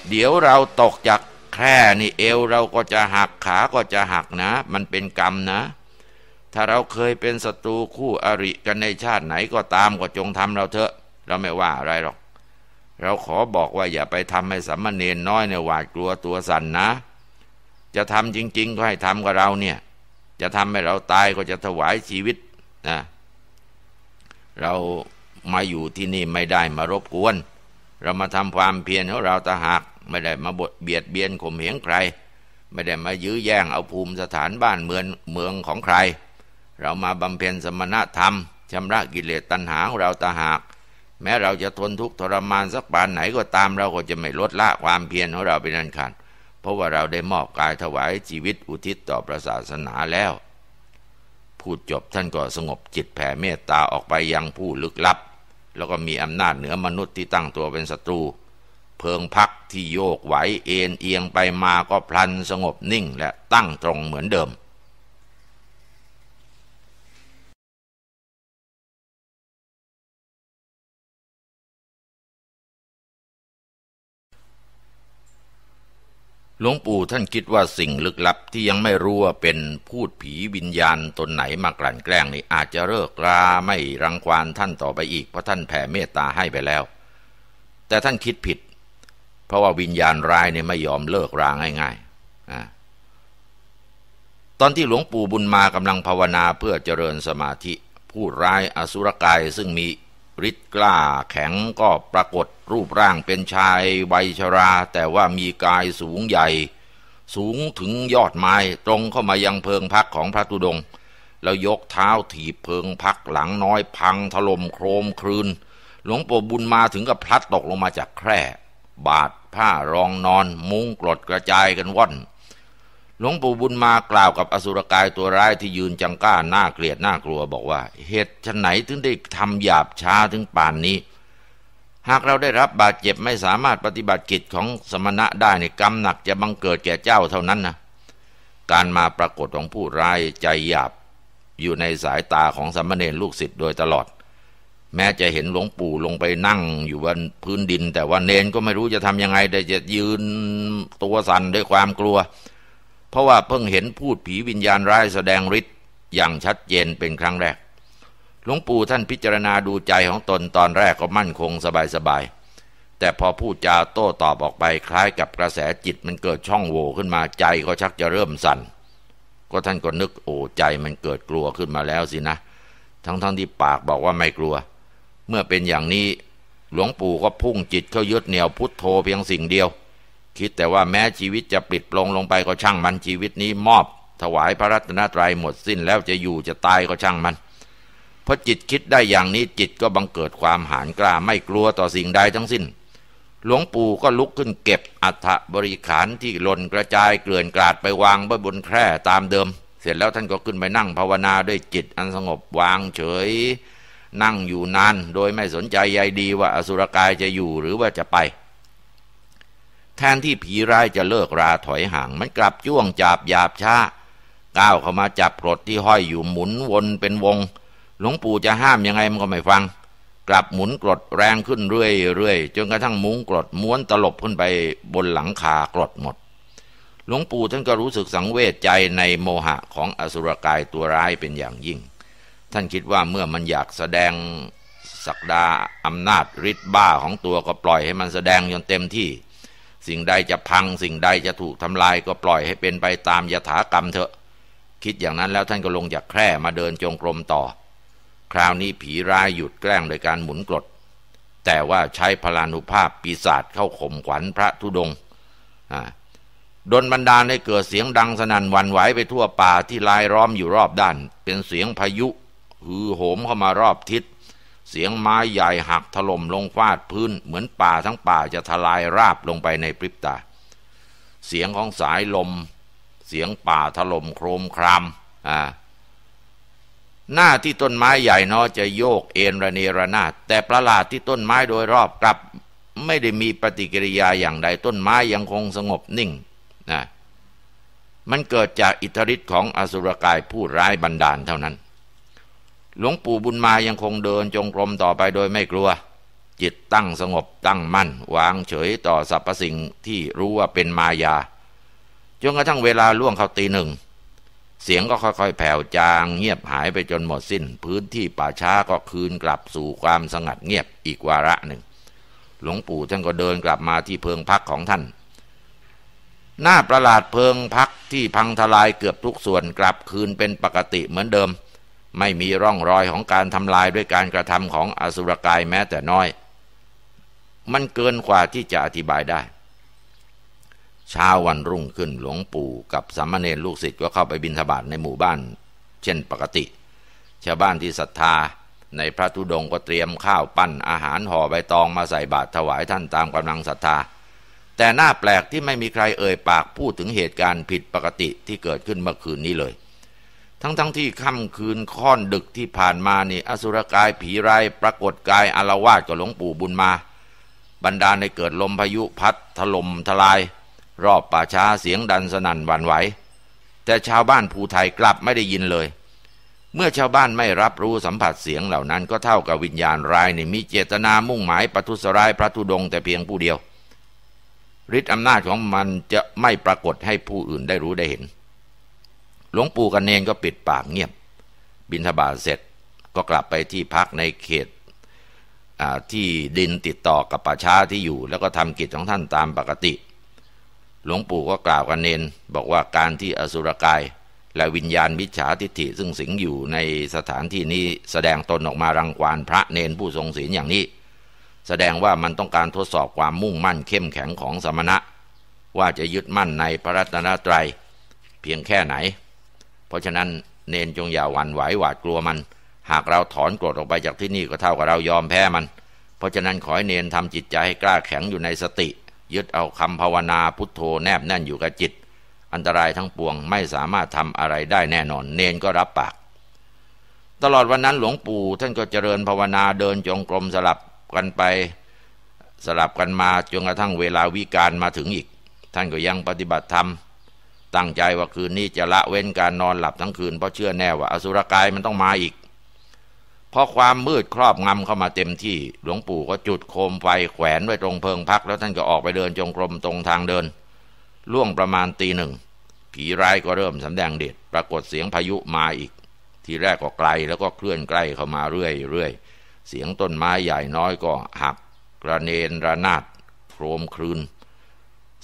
เดี๋ยวเราตกจากแคร่นี่เอวเราก็จะหักขา ก็จะหักนะ มันเป็นกรรมนะ ถ้าเราเคยเป็นศัตรูคู่อริกันในชาติไหนก็ตาม ก็จงทำเราเถอะ เราไม่ว่าอะไรหรอก เราขอบอกว่าอย่าไปทำให้สัมมาเนนน้อยใน่หวาดกลัวตัวสั่นนะ จะทำจริง ๆ ก็ให้ทำกับเราเนี่ย จะทำให้เราตายก็จะถวายชีวิตนะ เรามาอยู่ที่นี่ไม่ได้มารบกวน เรามาทำความเพียรของเราตะหากไม่ได้มาบดเบียดเบียนข่มเหงใคร ไม่ได้มายื้อแย่งเอาภูมิสถานบ้านเมืองเมืองของใคร เรามาบำเพ็ญสมณธรรมชำระกิเลสตัณหาของเราตาหาก แม้เราจะทนทุกข์ทรมานสักปานไหนก็ตามเราก็จะไม่ลดละความเพียรของเราไปนั่นขันเพราะว่าเราได้มอบกายถวายชีวิตอุทิศต่อพระศาสนาแล้ว พูดจบท่านก็สงบจิตแผ่เมตตาออกไปยังผู้ลึกลับ แล้วก็มีอำนาจเหนือมนุษย์ที่ตั้งตัวเป็นศัตรูเพิงพักที่โยกไหว เอ็นเอียงไปมาก็พลันสงบนิ่งและตั้งตรงเหมือนเดิม หลวงปู่ท่านคิดว่าสิ่งลึกลับที่ยังไม่รู้ว่าเป็นพูดผีวิญญาณตนไหนมากลั่นแกล้งนี่อาจจะเลิกราไม่รังควานท่านต่อไปอีกเพราะท่านแผ่เมตตาให้ไปแล้ว แต่ท่านคิดผิดเพราะว่าวิญญาณร้ายเนี่ยไม่ยอมเลิกราง่ายๆ ตอนที่หลวงปู่บุญมากำลังภาวนาเพื่อเจริญสมาธิ ผู้ร้ายอสุรกายซึ่งมีฤทธิ์กล้าแข็งก็ปรากฏรูปร่างเป็นชายวัยชรา แต่ว่ามีกายสูงใหญ่ สูงถึงยอดไม้ตรงเข้ามายังเพิงพักของพระตุดง แล้วยกเท้าถีบเพิงพักหลังน้อยพังถล่มโครมครืน หลวงปู่บุญมาถึงกับพลัดตกลงมาจากแคร่บาดผ้ารองนอน มุ้งกรดกระจายกันว่อน หลวงปู่บุญมากล่าวกับอสุรกายตัวร้ายที่ยืนจังก้าหน้าเกลียดหน้ากลัวบอกว่า เหตุชนไหนถึงได้ทำหยาบช้าถึงป่านนี้ หากเราได้รับบาดเจ็บไม่สามารถปฏิบัติกิจของสมณะได้ในกรรมหนักจะบังเกิดแก่เจ้าเท่านั้นนะการมาปรากฏของผู้ร้ายใจหยาบ อยู่ในสายตาของสมมเณรลูกศิษย์โดยตลอดแม้จะเห็นหลวงปู่ลงไปนั่งอยู่บนพื้นดิน แต่ว่าเนนก็ไม่รู้จะทำยังไงแต่จะยืนตัวสั่นด้วยความกลัว เพราะว่าเพิ่งเห็นพูดผีวิญญาณร้ายแสดงฤทธิ์อย่างชัดเจนเป็นครั้งแรก หลวงปู่ท่านพิจารณาดูใจของตนตอนแรกก็มั่นคงสบายๆ แต่พอพูดจาโต้ตอบออกไปคล้ายกับกระแสจิตมันเกิดช่องโหว่ขึ้นมาใจก็ชักจะเริ่มสั่นก็ท่านก็นึกโอ้ใจมันเกิดกลัวขึ้นมาแล้วสินะทั้งๆที่ปากบอกว่าไม่กลัวเมื่อเป็นอย่างนี้หลวงปู่ก็พุ่งจิตเข้ายึดเหนี่ยวพุทโธเพียงสิ่งเดียว คิดแต่ว่าแม้ชีวิตจะปิดปลงลงไปก็ช่างมันชีวิตนี้มอบ ถวายพระรัตนตรัยหมดสิ้นแล้วจะอยู่จะตายก็ช่างมันเพราะจิตคิดได้อย่างนี้จิตก็บังเกิดความหานกล้าไม่กลัวต่อสิ่งใดทั้งสิ้น หลวงปู่ก็ลุกขึ้นเก็บอัฐบริขารที่หล่นกระจายเกลื่อนกลาดไปวางไว้บนแคร่ตามเดิม เสร็จแล้วท่านก็ขึ้นไปนั่งภาวนาด้วยจิตอันสงบวางเฉยนั่งอยู่นานโดยไม่สนใจใยดีว่าอสุรกายจะอยู่หรือว่าจะไป แทนที่ผีร้ายจะเลิกราถอยห่างมันกลับจ้วงจับหยาบช้าก้าวเข้ามาจับกรดที่ห้อยอยู่หมุนวนเป็นวง หลวงปู่จะห้ามยังไงมันก็ไม่ฟัง กลับหมุนกรดแรงขึ้นเรื่อยๆจนกระทั่งมุ้งกรดม้วนตลบขึ้นไปบนหลังคากรดหมด หลวงปู่ท่านก็รู้สึกสังเวชใจในโมหะของอสุรกายตัวร้ายเป็นอย่างยิ่งท่านคิดว่าเมื่อมันอยากแสดงศักดาอำนาจฤทธิ์บ้าของตัวก็ปล่อยให้มันแสดงจนเต็มที่ สิ่งใดจะพังสิ่งใดจะถูกทำลายก็ปล่อยให้เป็นไปตามยถากรรมเถอะ คิดอย่างนั้นแล้วท่านก็ลงจากแคร่มาเดินจงกรมต่อ คราวนี้ผีร้ายหยุดแกล้งโดยการหมุนกรดแต่ว่าใช้พลานุภาพปีศาจเข้าข่มขวัญพระธุดงดนบันดาลให้เกิดเสียงดังสนั่นวันไหวไปทั่วป่าที่ลายล้อมอยู่รอบด้าน เป็นเสียงพายุฮือโหมเข้ามารอบทิศ เสียงไม้ใหญ่หักถล่มลงฟาดพื้นเหมือนป่าทั้งป่าจะทลายราบลงไปในพริบตา เสียงของสายลมเสียงป่าถล่มโครมครามอ่าหน้าที่ต้นไม้ใหญ่นอจะโยกเอ็นระเนระนาดแต่ประหลาดที่ต้นไม้โดยรอบกลับไม่ได้มีปฏิกิริยาอย่างใดต้นไม้ยังคงสงบนิ่งนะมันเกิดจากอิทธิฤทธิ์ของอสุรกายผู้ร้ายบันดาลเท่านั้นหลวงปู่บุญมายังคงเดินจงกรมต่อไปโดยไม่กลัว จิตตั้งสงบตั้งมั่น วางเฉยต่อสรรพสิ่งที่รู้ว่าเป็นมายาจนกระทั่งเวลาล่วงเข้าตีหนึ่งเสียงก็ค่อยๆแผ่วจางเงียบหายไปจนหมดสิ้นพื้นที่ป่าช้าก็คืนกลับสู่ความสงัดเงียบอีกวาระหนึ่ง หลวงปู่ท่านก็เดินกลับมาที่เพิงพักของท่าน หน้าประหลาดเพิงพักที่พังทลายเกือบทุกส่วนกลับคืนเป็นปกติเหมือนเดิมไม่มีร่องรอยของการทำลายด้วยการกระทำของอสุรกายแม้แต่น้อย มันเกินกว่าที่จะอธิบายได้ เช้าวันรุ่งขึ้นหลวงปู่กับสามเณรลูกศิษย์ก็เข้าไปบิณฑบาตในหมู่บ้านเช่นปกติ ชาวบ้านที่ศรัทธาในพระธุดงก็เตรียมข้าวปั้นอาหารห่อใบตองมาใส่บาตรถวายท่านตามกำลังศรัทธา แต่หน้าแปลกที่ไม่มีใครเอ่ยปากพูดถึงเหตุการณ์ผิดปกติที่เกิดขึ้นเมื่อคืนนี้เลยทั้งๆทที่ค่ำคืนค่อนดึกที่ผ่านมานี่อสุรกายผีไร้ปรากฏกายอารวาสกับหลวงปู่บุญมา บรรดาในเกิดลมพายุพัดถล่มทลาย รอบป่าช้า เสียงดันสนั่นหวั่นไหวแต่ชาวบ้านภูไทยกลับไม่ได้ยินเลย เมื่อชาวบ้านไม่รับรู้สัมผัสเสียงเหล่านั้นก็เท่ากับวิญญาณร้ายนมีเจตนามุ่งหมายประทุสร้ายพระธุดงแต่เพียงผู้เดียวฤทธิอำนาจของมันจะไม่ปรากฏให้ผู้อื่นได้รู้ได้เห็นหลวงปู่กันเนนก็ปิดปากเงียบ บินทบาทเสร็จก็กลับไปที่พักในเขตที่ดินติดต่อกับป่าช้าที่อยู่ แล้วก็ทำกิจของท่านตามปกติ หลวงปู่ก็กล่าวกันเนน บอกว่าการที่อสุรกาย และวิญญาณมิจฉาทิฏฐิ ซึ่งสิงอยู่ในสถานที่นี้แสดงตนออกมารังควานพระเนนผู้ทรงศีลอย่างนี้ แสดงว่ามันต้องการทดสอบความมุ่งมั่นเข้มแข็งของสมณะ ว่าจะยึดมั่นในพระรัตนตรัย เพียงแค่ไหนเพราะฉะนั้นเนนจงอย่าหวั่นไหวหวาดกลัวมัน หากเราถอนกรดออกไปจากที่นี่ก็เท่ากับเรายอมแพ้มัน เพราะฉะนั้นขอให้เนนทำจิตใจให้กล้าแข็งอยู่ในสติ ยึดเอาคำภาวนาพุทโธแนบแน่นอยู่กับจิต อันตรายทั้งปวงไม่สามารถทำอะไรได้แน่นอน เนนก็รับปาก ตลอดวันนั้นหลวงปู่ท่านก็เจริญภาวนาเดินจงกรมสลับกันไปสลับกันมาจนกระทั่งเวลาวิการมาถึงอีกท่านก็ยังปฏิบัติธรรมตั้งใจว่าคืนนี้จะละเว้นการนอนหลับทั้งคืน เพราะเชื่อแน่ว่าอสุรกายมันต้องมาอีกพอความมืดครอบงำเข้ามาเต็มที่ หลวงปู่ก็จุดโคมไฟแขวนไว้ตรงเพิงพัก แล้วท่านก็ออกไปเดินจงกรมตรงทางเดิน ล่วงประมาณตีหนึ่ง ผีร้ายก็เริ่มสำแดงเด็ดปรากฏเสียงพายุมาอีก ทีแรกก็ไกลแล้วก็เคลื่อนใกล้เข้ามาเรื่อยๆเสียงต้นไม้ใหญ่น้อยก็หัก กระเนนระนาดโครมครืน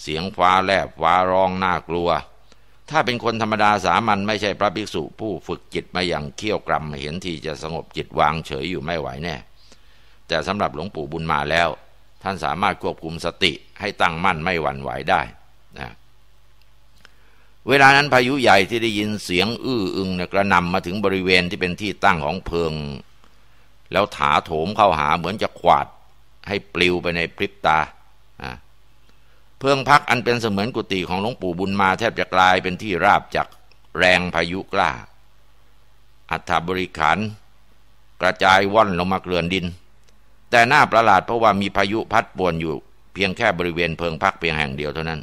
เสียงฟ้าแลบฟ้าร้องน่ากลัวถ้าเป็นคนธรรมดาสามัญไม่ใช่พระภิกษุผู้ฝึกจิตมาอย่างเขี้ยวกรมเห็นทีจะสงบจิตวางเฉยอยู่ไม่ไหวแน่ แต่สำหรับหลวงปู่บุญมาแล้ว ท่านสามารถควบคุมสติให้ตั้งมั่นไม่หวั่นไหวได้นะเวลานั้นพายุใหญ่ที่ได้ยินเสียงอื้ออึงกระนำมาถึงบริเวณที่เป็นที่ตั้งของเพลิง แล้วถาโถมเข้าหาเหมือนจะขวาดให้ปลิวไปในพริบตานะเพิงพักอันเป็นเสมือนกุฏิของหลวงปู่บุญมาแทบจะกลายเป็นที่ราบจากแรงพายุกล้า อัฐบริขารกระจายว่อนลงมาเกลื่อนดิน แต่หน้าประหลาดเพราะว่ามีพายุพัดป่วนอยู่เพียงแค่บริเวณเพิงพักเพียงแห่งเดียวเท่านั้น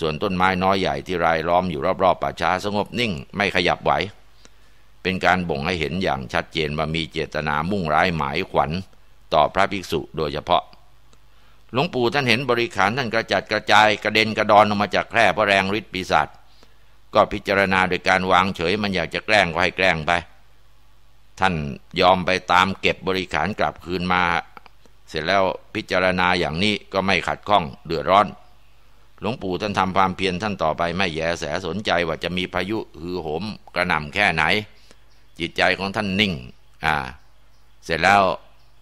ส่วนต้นไม้น้อยใหญ่ที่รายล้อมอยู่รอบๆป่าช้าสงบนิ่ง ไม่ขยับไหว เป็นการบ่งให้เห็นอย่างชัดเจนว่ามีเจตนามุ่งร้ายหมายขวัญต่อพระภิกษุโดยเฉพาะหลวงปู่ท่านเห็นบริขารท่านกระจัดกระจายกระเด็นกระดอนออกมาจากแคร่เพราะแรงฤทธิ์ปีศาจก็พิจารณาโดยการวางเฉยมันอยากจะแกล้งก็ให้แกล้งไป ท่านยอมไปตามเก็บบริขารกลับคืนมา เสร็จแล้วพิจารณาอย่างนี้ก็ไม่ขัดข้องเดือดร้อน หลวงปู่ท่านทำความเพียรท่านต่อไปไม่แยแสสนใจว่าจะมีพายุหือโหมกระหน่ำแค่ไหน จิตใจของท่านนิ่งอ่าเสร็จแล้ว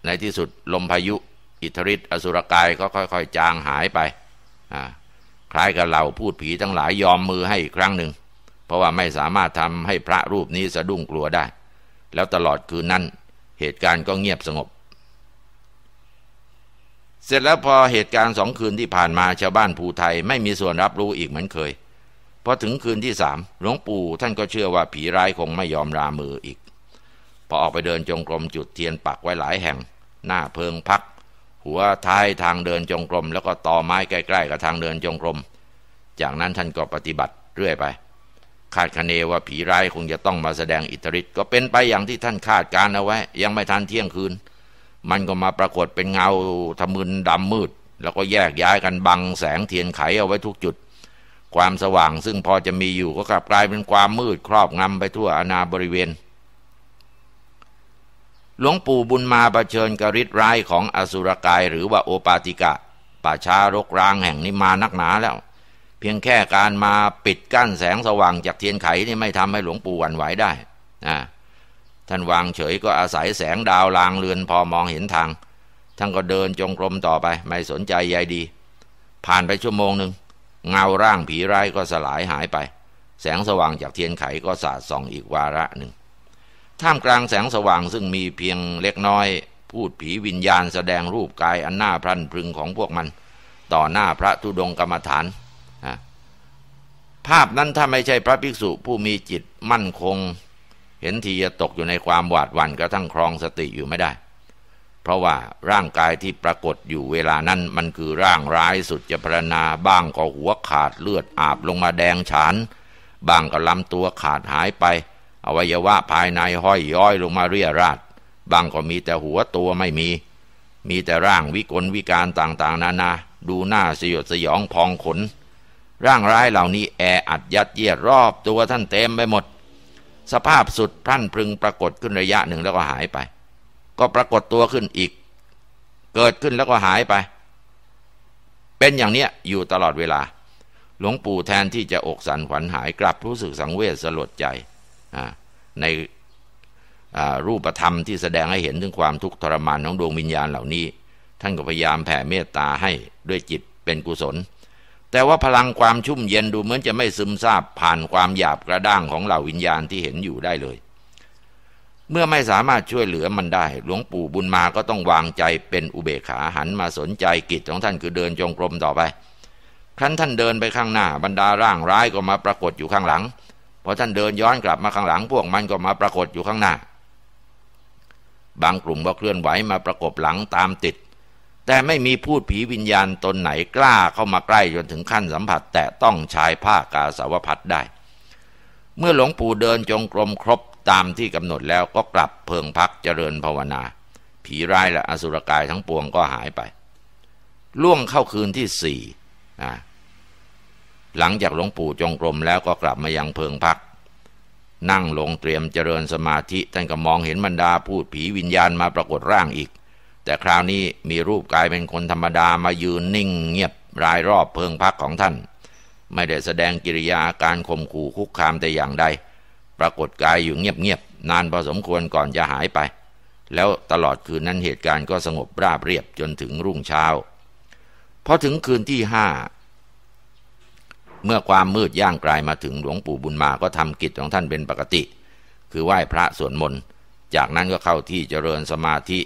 ในที่สุดลมพายุอิทธิฤทธิ์อสุรกายก็ค่อย ๆ จางหายไป คล้ายกับเหล่า พูดผี ทั้งหลายยอมมือให้อีกครั้งหนึ่ง เพราะว่าไม่สามารถทำให้พระรูปนี้สะดุ้งกลัวได้ แล้วตลอดคืนนั้น เหตุการณ์ก็เงียบสงบ เสร็จแล้วพอเหตุการณ์สองคืนที่ผ่านมาชาวบ้านภูไทยไม่มีส่วนรับรู้อีกเหมือนเคย พอถึงคืนที่สามหลวงปู่ท่านก็เชื่อว่าผีร้ายคงไม่ยอมรา มืออีก พอออกไปเดินจงกรมจุดเทียนปักไว้หลายแห่ง หน้าเพิงพักหัวท้ายทางเดินจงกรมแล้วก็ต่อไม้ใกล้ๆกับทางเดินจงกรม จากนั้นท่านก็ปฏิบัติเรื่อยไป คาดคะเนว่าผีร้ายคงจะต้องมาแสดงอิทธิฤทธิ์ก็เป็นไปอย่างที่ท่านคาดการเอาไว้ ยังไม่ทันเที่ยงคืน มันก็มาปรากฏเป็นเงาทะมึนดำมืด แล้วก็แยกย้ายกันบังแสงเทียนไขเอาไว้ทุกจุด ความสว่างซึ่งพอจะมีอยู่ก็กลับกลายเป็นความมืดครอบงำไปทั่วอาณาบริเวณหลวงปู่บุญมาเชิญกริดร้ายของอสุรกายหรือว่าโอปาติกะป่าช้ารกร้างแห่งนี้มานักหนาแล้ว เพียงแค่การมาปิดกั้นแสงสว่างจากเทียนไขนี่ไม่ทำให้หลวงปู่หวั่นไหวได้นะท่านวางเฉยก็อาศัยแสงดาวลางเลือนพอมองเห็นทางท่านก็เดินจงกรมต่อไปไม่สนใจใยดี ผ่านไปชั่วโมงหนึ่ง เงาร่างผีร้ายก็สลายหายไป แสงสว่างจากเทียนไขก็สาดส่องอีกวาระหนึ่งท่ามกลางแสงสว่างซึ่งมีเพียงเล็กน้อย พูดผีวิญญาณแสดงรูปกายอันน่าพรันพึงของพวกมัน ต่อหน้าพระธุดงกรรมฐานภาพนั้นถ้าไม่ใช่พระภิกษุผู้มีจิตมั่นคง เห็นทีจะตกอยู่ในความหวาดหวั่นกระทั่งครองสติอยู่ไม่ได้ เพราะว่าร่างกายที่ปรากฏอยู่เวลานั้น มันคือร่างร้ายสุดจะพรณาบ้างก็หัวขาดเลือดอาบลงมาแดงฉานบ้างก็ลำตัวขาดหายไปอวัยวะภายในห้อยย้อยลงมาเรียราดบางก็มีแต่หัวตัวไม่มี มีแต่ร่างวิกลวิการต่าง ๆ นานา ดูหน้าสยด สยองพองขน ร่าง ร้ายเหล่านี้แออัดยัดเยียดรอบตัวท่านเต็มไปหมด สภาพสุดพรั่นพรึงปรากฏขึ้นระยะหนึ่งแล้วก็หายไป ก็ปรากฏตัวขึ้นอีก เกิดขึ้นแล้วก็หายไป เป็นอย่างเนี้ยอยู่ตลอดเวลา หลวงปู่แทนที่จะอกสันขวัญหายกลับรู้สึกสังเวชสลดใจในรูปธรรมที่แสดงให้เห็นถึงความทุกข์ทรมานของดวงวิญญาณเหล่านี้ ท่านก็พยายามแผ่เมตตาให้ด้วยจิตเป็นกุศล แต่ว่าพลังความชุ่มเย็นดูเหมือนจะไม่ซึมซาบผ่านความหยาบกระด้างของเหล่าวิญญาณที่เห็นอยู่ได้เลย เมื่อไม่สามารถช่วยเหลือมันได้หลวงปู่บุญมาก็ต้องวางใจเป็นอุเบกขาหันมาสนใจกิจของท่านคือเดินจงกรมต่อไปครั้นท่านเดินไปข้างหน้าบรรดาร่างร้ายก็มาปรากฏอยู่ข้างหลังพอท่านเดินย้อนกลับมาข้างหลังพวกมันก็มาปรากฏอยู่ข้างหน้า บางกลุ่มก็เคลื่อนไหวมาประกบหลังตามติด แต่ไม่มีพูดผีวิญญาณตนไหนกล้าเข้ามาใกล้จนถึงขั้นสัมผัสแต่ต้องชายผ้ากาสาวพัดได้ เมื่อหลวงปู่เดินจงกรมครบตามที่กำหนดแล้วก็กลับเพิงพักเจริญภาวนา ผีร้ายและอสุรกายทั้งปวงก็หายไป ล่วงเข้าคืนที่สี่หลังจากหลวงปู่จงกรมแล้วก็กลับมายังเพิงพัก นั่งลงเตรียมเจริญสมาธิท่านก็มองเห็นบรรดาพูดผีวิญญาณมาปรากฏร่างอีก แต่คราวนี้มีรูปกายเป็นคนธรรมดามายืนนิ่งเงียบรายรอบเพิงพักของท่าน ไม่ได้แสดงกิริยาการข่มขู่คุกคามแต่อย่างใด ปรากฏกายอยู่เงียบๆนานพอสมควรก่อนจะหายไป แล้วตลอดคืนนั้นเหตุการณ์ก็สงบราบเรียบจนถึงรุ่งเช้าพอถึงคืนที่ห้าเมื่อความมืดย่างกลายมาถึงหลวงปู่บุญมาก็ทำกิจของท่านเป็นปกติ คือไหว้พระสวดมนต์ จากนั้นก็เข้าที่เจริญสมาธิ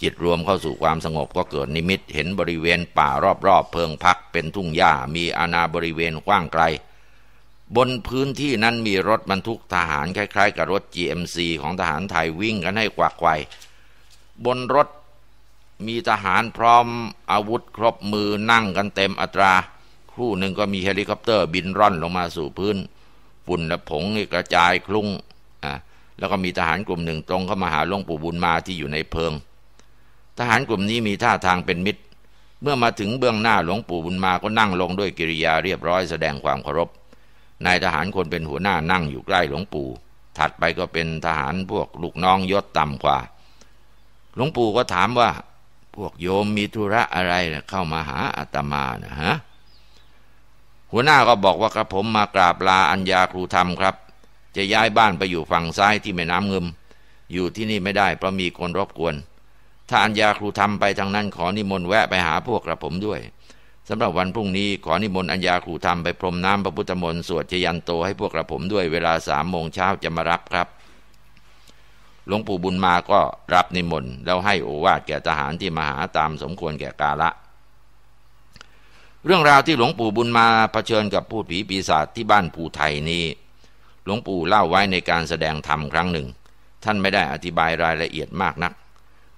จิตรวมเข้าสู่ความสงบก็เกิดนิมิต เห็นบริเวณป่ารอบๆเพิงพักเป็นทุ่งหญ้า มีอาณาบริเวณกว้างไกล บนพื้นที่นั้นมีรถบรรทุกทหารคล้ายๆ กับรถ GMC ของทหารไทยวิ่งกันให้กวักไกวบนรถมีทหารพร้อม อาวุธครบมือนั่งกันเต็มอัตราครู่หนึ่งก็มีเฮลิคอปเตอร์บินร่อนลงมาสู่พื้น ฝุ่นและผงกระจายคลุ้งอ่แล้วก็มีทหารกลุ่มหนึ่งตรงเข้ามาหาหลวงปู่บุญมาที่อยู่ในเพิง ทหารกลุ่มนี้มีท่าทางเป็นมิตร เมื่อมาถึงเบื้องหน้าหลวงปู่บุญมาก็นั่งลงด้วยกิริยาเรียบร้อยแสดงความเคารพ นายทหารคนเป็นหัวหน้านั่งอยู่ใกล้หลวงปู่ ถัดไปก็เป็นทหารพวกลูกน้องยศต่ำกว่า หลวงปู่ก็ถามว่า พวกโยมมีธุระอะไรเข้ามาหาอาตมานะฮะหัวหน้าก็บอกว่ากระผมมากราบลาอัญญาครูธรรมครับ จะย้ายบ้านไปอยู่ฝั่งซ้ายที่แม่น้ำเงิมอยู่ที่นี่ไม่ได้เพราะมีคนรบกวนถ้าอัญญาครูธรรมไปทางนั้นขอนิมนต์แวะไปหาพวกกระผมด้วยสำหรับวันพรุ่งนี้ขอนิมนต์อัญญาครูธรรมไปพรมน้ำพระพุทธมนต์สวดเจยันโตให้พวกกระผมด้วยเวลาสามโมงเช้าจะมารับครับหลวงปู่บุญมาก็รับนิมนต์แล้วให้โอวาทแก่ทหารที่มาหาตามสมควรแก่กาละเรื่องราวที่หลวงปู่บุญมาเผชิญกับผู้ผีปีศาจที่บ้านภูไทยนี้ หลวงปู่เล่าไว้ในการแสดงธรรมครั้งหนึ่ง ท่านไม่ได้อธิบายรายละเอียดมากนัก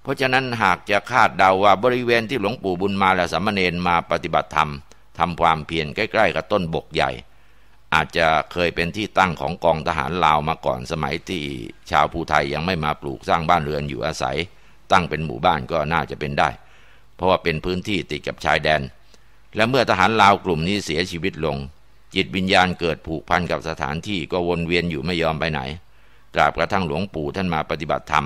เพราะฉะนั้นหากจะคาดเดาว่าบริเวณที่หลวงปู่บุญมาและสามเณรมาปฏิบัติธรรม ทำความเพียรใกล้ๆกับต้นบกใหญ่ อาจจะเคยเป็นที่ตั้งของกองทหารลาวมาก่อนสมัยที่ชาวภูไทยยังไม่มาปลูกสร้างบ้านเรือนอยู่อาศัย ตั้งเป็นหมู่บ้านก็น่าจะเป็นได้ เพราะว่าเป็นพื้นที่ติดกับชายแดนและเมื่อทหารลาวกลุ่มนี้เสียชีวิตลง จิตวิญญาณเกิดผูกพันกับสถานที่ก็วนเวียนอยู่ไม่ยอมไปไหนตราบกระทั่งหลวงปู่ท่านมาปฏิบัติธรรม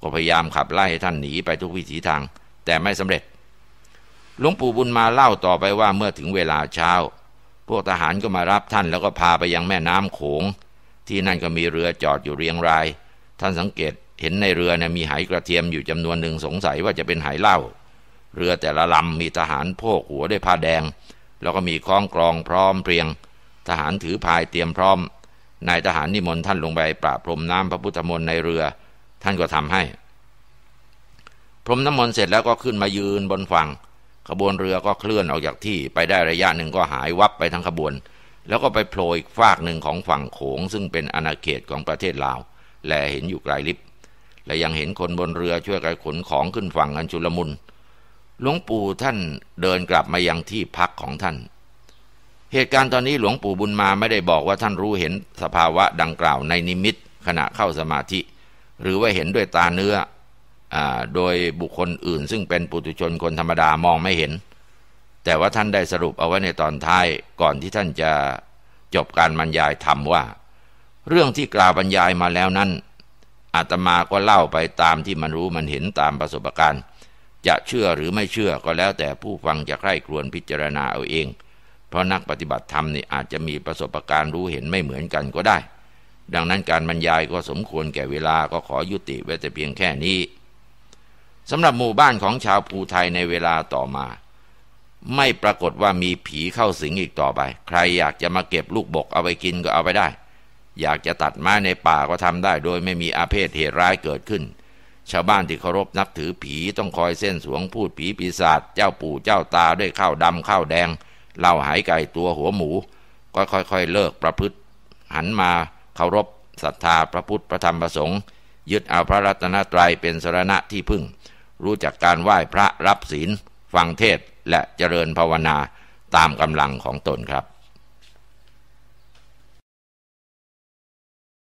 ก็พยายามขับไล่ให้ท่านหนีไปทุกวิถีทาง แต่ไม่สำเร็จ หลวงปู่บุญมาเล่าต่อไปว่าเมื่อถึงเวลาเช้า พวกทหารก็มารับท่านแล้วก็พาไปยังแม่น้ำโขงที่นั่นก็มีเรือจอดอยู่เรียงราย ท่านสังเกตเห็นในเรือนะมีหายกระเทียมอยู่จำนวนหนึ่งสงสัยว่าจะเป็นหายเหล้าเรือแต่ละลำมีทหารโพกหัวด้วยผ้าแดง แล้วก็มีคล้องกรองพร้อมเพรียง ทหารถือพายเตรียมพร้อม นายทหารนิมนต์ท่านลงไปประพรมน้ำพระพุทธมนต์ในเรือ ท่านก็ทำให้ พรมน้ำมนต์เสร็จแล้วก็ขึ้นมายืนบนฝั่ง ขบวนเรือก็เคลื่อนออกจากที่ไปได้ระยะหนึ่งก็หายวับไปทั้งขบวน แล้วก็ไปโผล่อีกฝากหนึ่งของฝั่งโขงซึ่งเป็นอาณาเขตของประเทศลาว และเห็นอยู่ไกลลิบ และยังเห็นคนบนเรือช่วยกันขนของขึ้นฝั่งอันชุลมุนหลวงปู่ท่านเดินกลับมายังที่พักของท่าน เหตุการณ์ตอนนี้หลวงปู่บุญมาไม่ได้บอกว่าท่านรู้เห็นสภาวะดังกล่าวในนิมิต ขณะเข้าสมาธิ หรือว่าเห็นด้วยตาเนื้ออโดยบุคคลอื่น ซึ่งเป็นปุถุชนคนธรรมดามองไม่เห็น แต่ว่าท่านได้สรุปเอาไว้ในตอนท้ายก่อนที่ท่านจะจบการบรรยายธรรมว่า เรื่องที่กล่าวบรรยายมาแล้วนั้นอาตมาก็เล่าไปตามที่มันรู้มันเห็นตามประสบการณ์จะเชื่อหรือไม่เชื่อก็แล้วแต่ผู้ฟังจะใคร่ครวญพิจารณาเอาเอง เพราะนักปฏิบัติธรรมนี่อาจจะมีประสบการณ์รู้เห็นไม่เหมือนกันก็ได้ ดังนั้นการบรรยายก็สมควรแก่เวลาก็ขอยุติไว้แต่เพียงแค่นี้ สำหรับหมู่บ้านของชาวภูไทยในเวลาต่อมา ไม่ปรากฏว่ามีผีเข้าสิงอีกต่อไป ใครอยากจะมาเก็บลูกบกเอาไปกินก็เอาไปได้ อยากจะตัดไม้ในป่าก็ทำได้ โดยไม่มีอาเพศเหตุร้ายเกิดขึ้นชาวบ้านที่เคารพนับถือผีต้องคอยเส้นสวงพูดผีปีศาจเจ้าปู่เจ้าตาด้วยข้าวดำข้าวแดง เล่าหายไก่ตัวหัวหมูก็ค่อยๆเลิกประพฤติ หันมาเคารพศรัทธาพระพุทธพระธรรมพระสงฆ์ยึดเอาพระรัตนตรัยเป็นสรณะที่พึ่งรู้จักการไหว้พระรับศีลฟังเทศและเจริญภาวนาตามกำลังของตนครับ